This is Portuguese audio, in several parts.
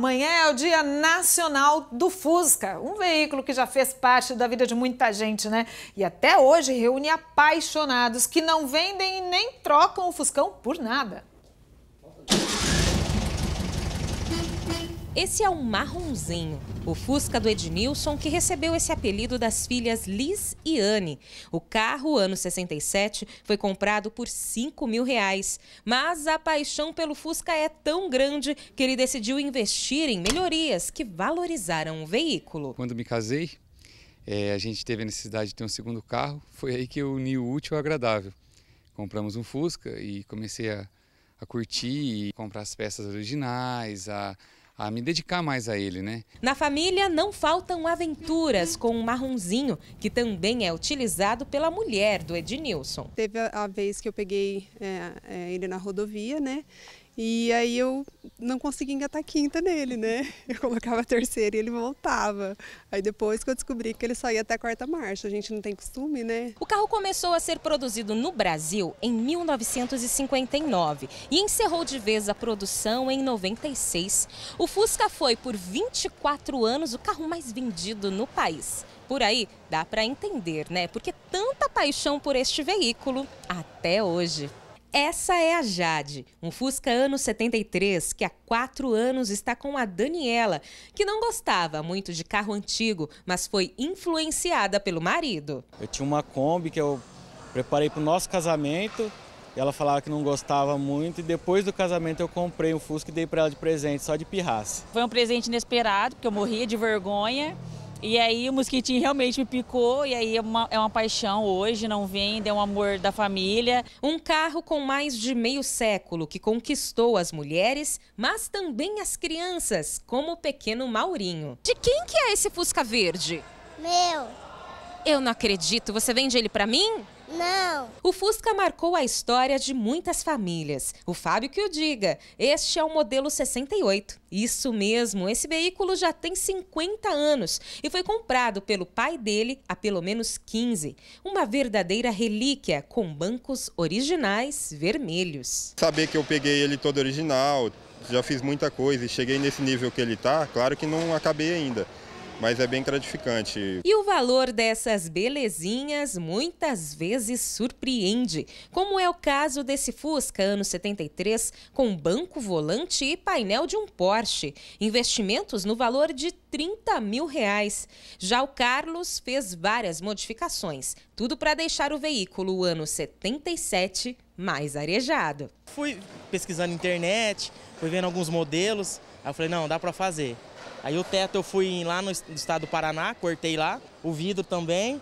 Amanhã é o Dia Nacional do Fusca, um veículo que já fez parte da vida de muita gente, né? E até hoje reúne apaixonados que não vendem e nem trocam o Fuscão por nada. Esse é um marronzinho, o Fusca do Ednilson, que recebeu esse apelido das filhas Liz e Anne. O carro, ano 67, foi comprado por 5 mil reais. Mas a paixão pelo Fusca é tão grande que ele decidiu investir em melhorias que valorizaram o veículo. Quando me casei, é, a gente teve a necessidade de ter um segundo carro. Foi aí que eu uni o útil ao agradável. Compramos um Fusca e comecei a, a curtir, comprar as peças originais, a a ah, me dedicar mais a ele, né? Na família não faltam aventuras com um marronzinho, que também é utilizado pela mulher do Ednilson. Teve a vez que eu peguei é, é, ele na rodovia, né? E aí eu não conseguia engatar a quinta nele, né? Eu colocava a terceira e ele voltava. Aí depois que eu descobri que ele só ia até a quarta marcha, a gente não tem costume, né? O carro começou a ser produzido no Brasil em 1959 e encerrou de vez a produção em 96. O Fusca foi por 24 anos o carro mais vendido no país. Por aí dá para entender, né? Porque tanta paixão por este veículo até hoje. Essa é a Jade, um Fusca ano 73 que há quatro anos está com a Daniela, que não gostava muito de carro antigo, mas foi influenciada pelo marido. Eu tinha uma Kombi que eu preparei para o nosso casamento e ela falava que não gostava muito e depois do casamento eu comprei um Fusca e dei para ela de presente, só de pirraça. Foi um presente inesperado, porque eu morria de vergonha. E aí o mosquitinho realmente me picou e aí é uma, é uma paixão hoje, não vende, é um amor da família. Um carro com mais de meio século que conquistou as mulheres, mas também as crianças, como o pequeno Maurinho. De quem que é esse Fusca Verde? Meu. Eu não acredito, você vende ele para mim? Não. O Fusca marcou a história de muitas famílias. O Fábio que o diga. Este é o modelo 68. Isso mesmo, esse veículo já tem 50 anos e foi comprado pelo pai dele há pelo menos 15. Uma verdadeira relíquia com bancos originais vermelhos. Saber que eu peguei ele todo original, já fiz muita coisa e cheguei nesse nível que ele está, claro que não acabei ainda mas é bem gratificante. E o valor dessas belezinhas muitas vezes surpreende, como é o caso desse Fusca ano 73 com banco volante e painel de um Porsche, investimentos no valor de 30 mil reais. Já o Carlos fez várias modificações, tudo para deixar o veículo ano 77 mais arejado. Fui pesquisando na internet, fui vendo alguns modelos, Aí eu falei, não, dá para fazer. Aí o teto eu fui lá no estado do Paraná, cortei lá, o vidro também,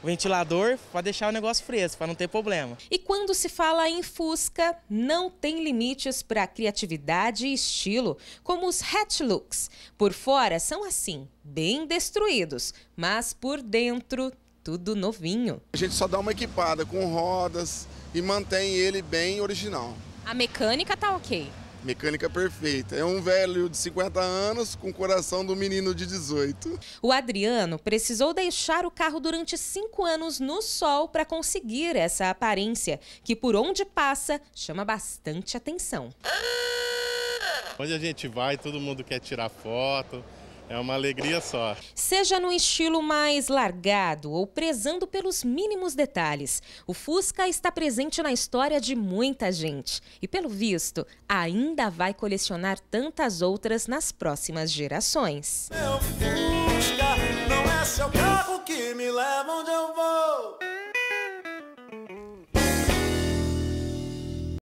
o ventilador, para deixar o negócio fresco, para não ter problema. E quando se fala em Fusca, não tem limites para criatividade e estilo, como os hatch looks. Por fora são assim, bem destruídos, mas por dentro tudo novinho. A gente só dá uma equipada com rodas e mantém ele bem original. A mecânica tá ok? Mecânica perfeita. É um velho de 50 anos com o coração do menino de 18. O Adriano precisou deixar o carro durante cinco anos no sol para conseguir essa aparência, que por onde passa chama bastante atenção. Onde a gente vai, todo mundo quer tirar foto. É uma alegria só. Seja num estilo mais largado ou prezando pelos mínimos detalhes, o Fusca está presente na história de muita gente. E pelo visto, ainda vai colecionar tantas outras nas próximas gerações. Meu é Fusca não é seu carro que me leva onde